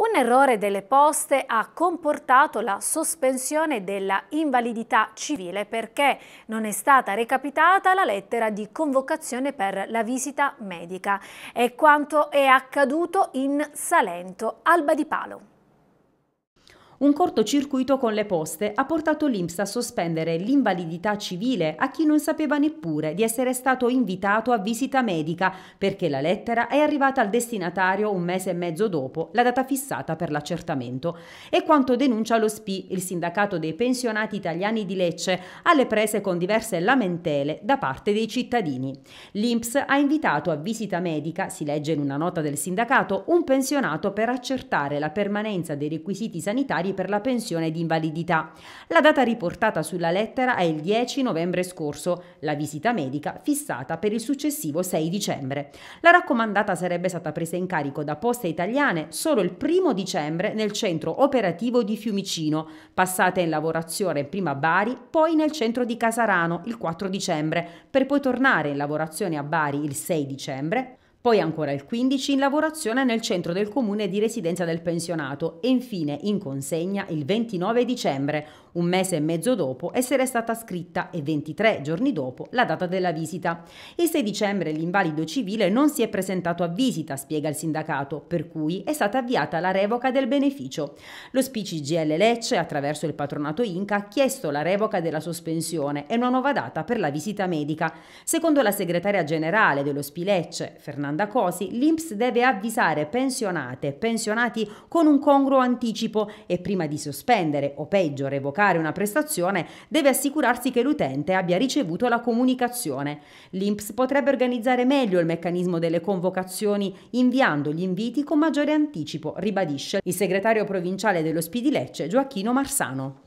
Un errore delle poste ha comportato la sospensione della invalidità civile perché non è stata recapitata la lettera di convocazione per la visita medica. È quanto è accaduto in Salento, Alba di Palo. Un cortocircuito con le poste ha portato l'Inps a sospendere l'invalidità civile a chi non sapeva neppure di essere stato invitato a visita medica perché la lettera è arrivata al destinatario un mese e mezzo dopo la data fissata per l'accertamento. E quanto denuncia lo SPI, il sindacato dei pensionati italiani di Lecce, alle prese con diverse lamentele da parte dei cittadini. L'Inps ha invitato a visita medica, si legge in una nota del sindacato, un pensionato per accertare la permanenza dei requisiti sanitari familiari per la pensione di invalidità. La data riportata sulla lettera è il 10 novembre scorso, la visita medica fissata per il successivo 6 dicembre. La raccomandata sarebbe stata presa in carico da Poste Italiane solo il 1 dicembre nel centro operativo di Fiumicino, passata in lavorazione prima a Bari, poi nel centro di Casarano il 4 dicembre, per poi tornare in lavorazione a Bari il 6 dicembre poi ancora il 15 in lavorazione nel centro del comune di residenza del pensionato e infine in consegna il 29 dicembre, un mese e mezzo dopo essere stata scritta e 23 giorni dopo la data della visita. Il 6 dicembre l'invalido civile non si è presentato a visita, spiega il sindacato, per cui è stata avviata la revoca del beneficio. Lo GL Lecce, attraverso il patronato Inca, ha chiesto la revoca della sospensione e una nuova data per la visita medica. Secondo la segretaria generale dello Spilecce, Fernando Yolanda Cosi, l'INPS deve avvisare pensionate e pensionati con un congruo anticipo e prima di sospendere o peggio revocare una prestazione deve assicurarsi che l'utente abbia ricevuto la comunicazione. L'INPS potrebbe organizzare meglio il meccanismo delle convocazioni inviando gli inviti con maggiore anticipo, ribadisce il segretario provinciale dello Spidi Lecce Gioacchino Marsano.